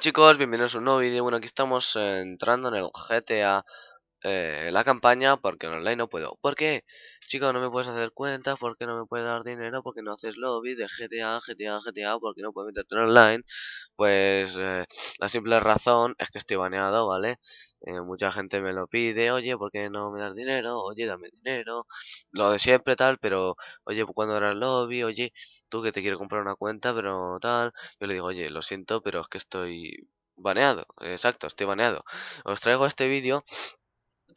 chicos, bienvenidos a un nuevo vídeo. Bueno, aquí estamos eh, entrando en el GTA, eh, la campaña, porque en online no puedo. ¿Por qué? Chicos, no me puedes hacer cuentas, porque no me puedes dar dinero, porque no haces lobby de GTA, GTA, GTA, porque no puedes meterte en online. Pues eh, la simple razón es que estoy baneado, ¿vale? Eh, mucha gente me lo pide, oye, ¿por qué no me das dinero? Oye, dame dinero. Lo de siempre tal, pero oye, ¿cuándo harás lobby? Oye, tú que te quieres comprar una cuenta, pero tal. Yo le digo, oye, lo siento, pero es que estoy baneado, exacto, estoy baneado. Os traigo este vídeo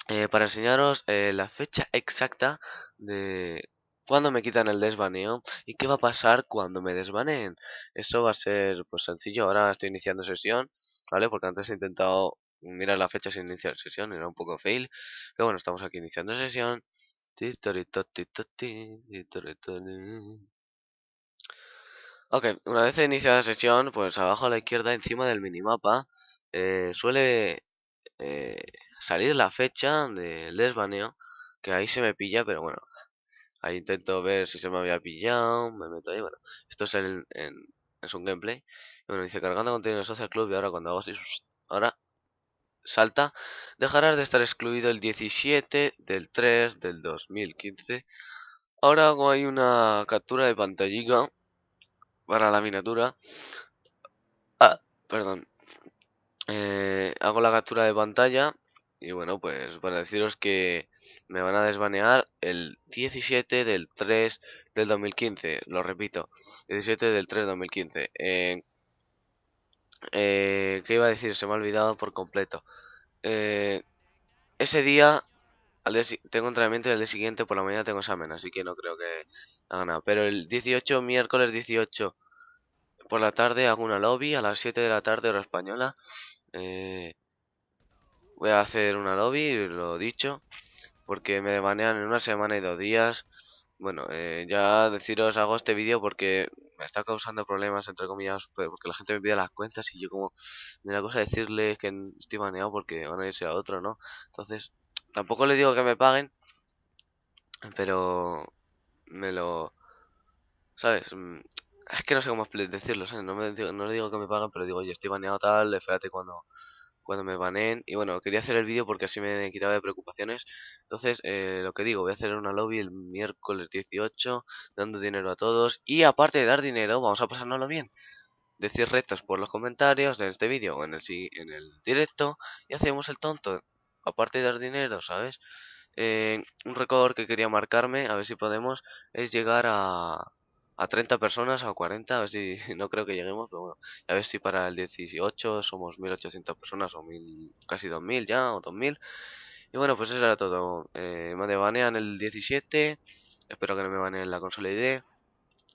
eh, para enseñaros eh, la fecha exacta de cuando me quitan el desvaneo y qué va a pasar cuando me desvaneen. Eso va a ser pues sencillo, ahora estoy iniciando sesión, ¿vale? Porque antes he intentado mirar la fecha sin iniciar sesión, era un poco fail, pero bueno, estamos aquí iniciando sesión. Ok, una vez iniciada sesión, pues abajo a la izquierda, encima del minimapa, eh, suele eh, salir la fecha del desbaneo, que ahí se me pilla, pero bueno, ahí intento ver si se me había pillado, me meto ahí, bueno, esto es, el, en, es un gameplay, bueno, dice cargando contenido en Social Club y ahora cuando hago si ahora salta, dejarás de estar excluido el 17 del 3 del 2015. Ahora hago ahí una captura de pantallita para la miniatura. Ah, perdón. Eh, hago la captura de pantalla y bueno, pues para deciros que me van a desbanear el 17 del 3 del 2015, lo repito, 17 del 3 del 2015. Eh, ¿Qué iba a decir? Se me ha olvidado por completo. Eh, ese día, día, tengo entrenamiento y el día siguiente por la mañana tengo examen, así que no creo que haga nada. Pero el 18, miércoles 18, por la tarde hago una lobby a las 7 de la tarde hora española eh, voy a hacer una lobby, lo dicho. Porque me banean en una semana y dos días. Bueno, eh, ya deciros, hago este vídeo porque me está causando problemas, entre comillas, pues, porque la gente me pide las cuentas y yo como me da cosa decirles que estoy baneado porque van a irse a otro, ¿no? Entonces, tampoco le digo que me paguen, pero me lo... ¿Sabes? Mm, es que no sé cómo decirlo, ¿sabes? No, no le digo que me pagan, pero digo, yo estoy baneado tal, espérate cuando, cuando me baneen. Y bueno, quería hacer el vídeo porque así me quitaba de preocupaciones. Entonces, eh, lo que digo, voy a hacer una lobby el miércoles 18, dando dinero a todos. Y aparte de dar dinero, vamos a pasárnoslo bien. Decir retos por los comentarios de este vídeo o en el, en el directo. Y hacemos el tonto. Aparte de dar dinero, ¿sabes? Eh, un récord que quería marcarme, a ver si podemos, es llegar a a 30 personas o 40, a ver si no creo que lleguemos, pero bueno, a ver si para el 18 somos 1800 personas o 1000, casi 2000 ya, o 2000. Y bueno, pues eso era todo. Eh, me banean el 17, espero que no me baneen la consola ID.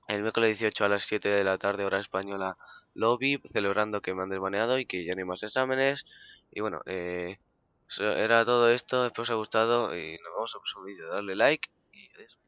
El miércoles 18 a las 7 de la tarde, hora española, lobby, celebrando que me han desbaneado y que ya no hay más exámenes. Y bueno, eh, era todo esto, espero os haya gustado y nos vemos en un vídeo. Darle like y adiós.